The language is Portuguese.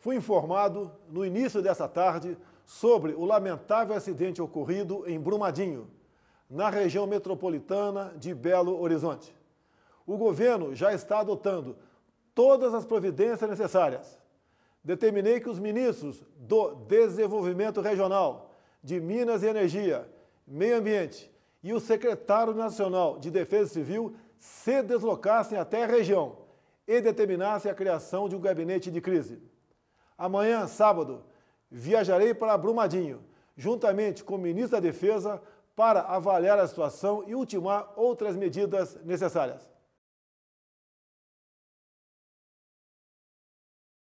Fui informado, no início dessa tarde, sobre o lamentável acidente ocorrido em Brumadinho, na região metropolitana de Belo Horizonte. O governo já está adotando todas as providências necessárias. Determinei que os ministros do Desenvolvimento Regional, de Minas e Energia, Meio Ambiente e o secretário nacional de Defesa Civil se deslocassem até a região e determinassem a criação de um gabinete de crise. Amanhã, sábado, viajarei para Brumadinho, juntamente com o ministro da Defesa, para avaliar a situação e ultimar outras medidas necessárias.